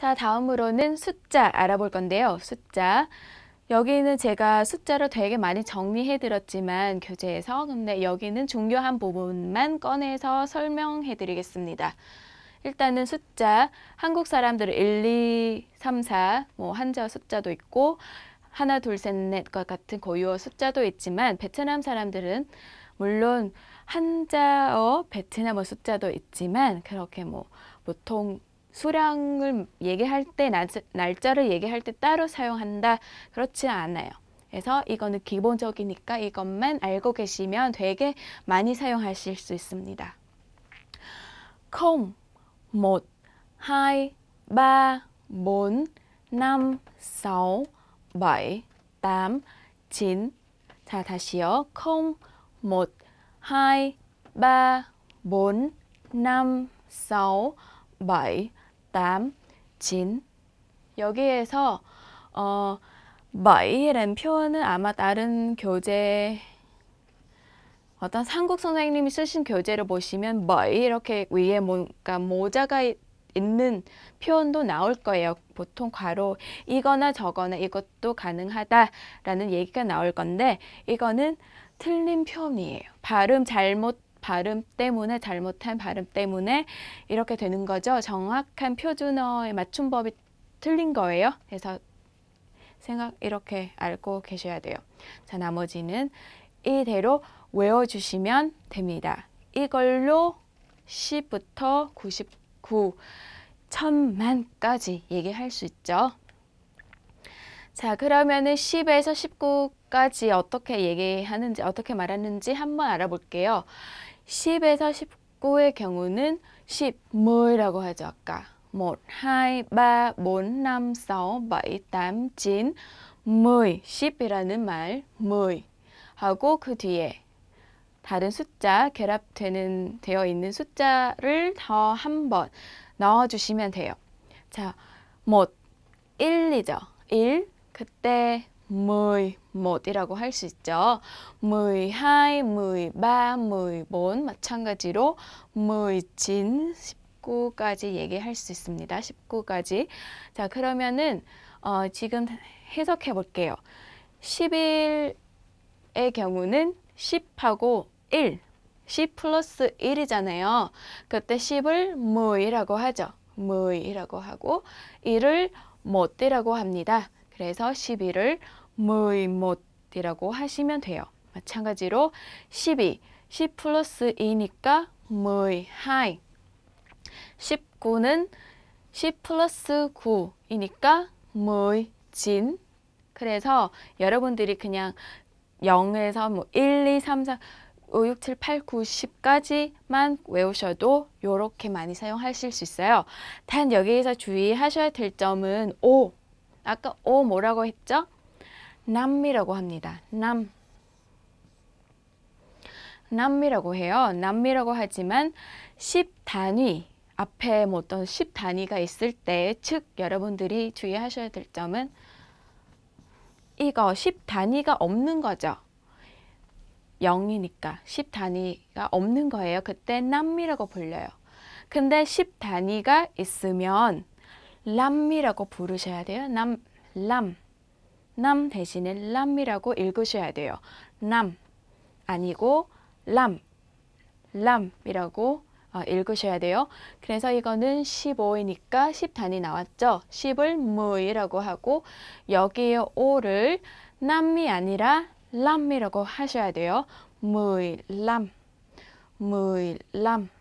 자, 다음으로는 숫자 알아볼 건데요. 숫자. 여기는 제가 숫자로 되게 많이 정리해드렸지만 교재에서 근데 여기는 중요한 부분만 꺼내서 설명해드리겠습니다. 일단은 숫자, 한국 사람들은 1, 2, 3, 4, 뭐 한자 숫자도 있고 하나, 둘, 셋, 넷과 같은 고유어 숫자도 있지만 베트남 사람들은 물론 한자어 베트남어 숫자도 있지만 그렇게 뭐 보통 수량을 얘기할 때 날짜를 얘기할 때 따로 사용한다 그렇지 않아요. 그래서 이거는 기본적이니까 이것만 알고 계시면 되게 많이 사용하실 수 있습니다. 0, 1, 2, 3, 4, 5, 6, 7, 8, 9 자, 다시요. 0, 1, 2, 3, 4, 5, 6, 7, 8, 땀, 진 여기에서 어, 마이라는 표현은 아마 다른 교재 어떤 한국 선생님이 쓰신 교재를 보시면 마이 이렇게 위에 뭔가 그러니까 모자가 있는 표현도 나올 거예요. 보통 괄호 이거나 저거나 이것도 가능하다라는 얘기가 나올 건데 이거는 틀린 표현이에요. 발음 잘못 발음 때문에 잘못한 발음 때문에 이렇게 되는 거죠. 정확한 표준어의 맞춤법이 틀린 거예요. 그래서 생각 이렇게 알고 계셔야 돼요. 자, 나머지는 이대로 외워주시면 됩니다. 이걸로 10부터 99, 천만까지 얘기할 수 있죠. 자, 그러면은 10에서 19까지 어떻게 얘기하는지, 어떻게 말하는지 한번 알아볼게요. 10에서 19의 경우는 10이라고 하죠. 아까 1, 2, 3, 4, 5, 6, 7, 8, 9, 10, 10이라는 말 10. 하고 그 뒤에 다른 숫자 결합되는 되어 있는 숫자를 더 한 번 넣어 주시면 돼요. 자, 1, 1죠1 그때 11이라고 할 수 있죠. 12, 13, 14 마찬가지로 19, 19까지 얘기할 수 있습니다. 19까지. 자, 그러면은 어, 지금 해석해 볼게요. 11의 경우는 1하고 1, 1 플러스 1이잖아요. 그때 10을 무이라고 하죠. 무이라고 하고 1을 못띠라고 합니다. 그래서 11을 무이못이라고 하시면 돼요. 마찬가지로 12, 10 플러스 2니까 무이 하이 19는 10 플러스 9이니까 무이 진 그래서 여러분들이 그냥 0에서 뭐 1, 2, 3, 4, 5, 6, 7, 8, 9, 10까지만 외우셔도 이렇게 많이 사용하실 수 있어요. 단 여기에서 주의하셔야 될 점은 5. 아까 5 뭐라고 했죠? 남미라고 합니다. 남. 남미라고 해요. 남미라고 하지만 10단위 앞에 뭐 어떤 10단위가 있을 때즉 여러분들이 주의하셔야 될 점은 이거 10단위가 없는 거죠. 0이니까 10단위가 없는 거예요. 그때 남미라고 불려요. 근데 10단위가 있으면 람미라고 부르셔야 돼요. 남, 람. 남 대신에 람이라고 읽으셔야 돼요. 남 아니고 람, 람이라고 어, 읽으셔야 돼요. 그래서 이거는 15이니까 10단이 나왔죠. 10을 무이라고 하고 여기에 5를 남이 아니라 람이라고 하셔야 돼요. 무이 람, 무이 람.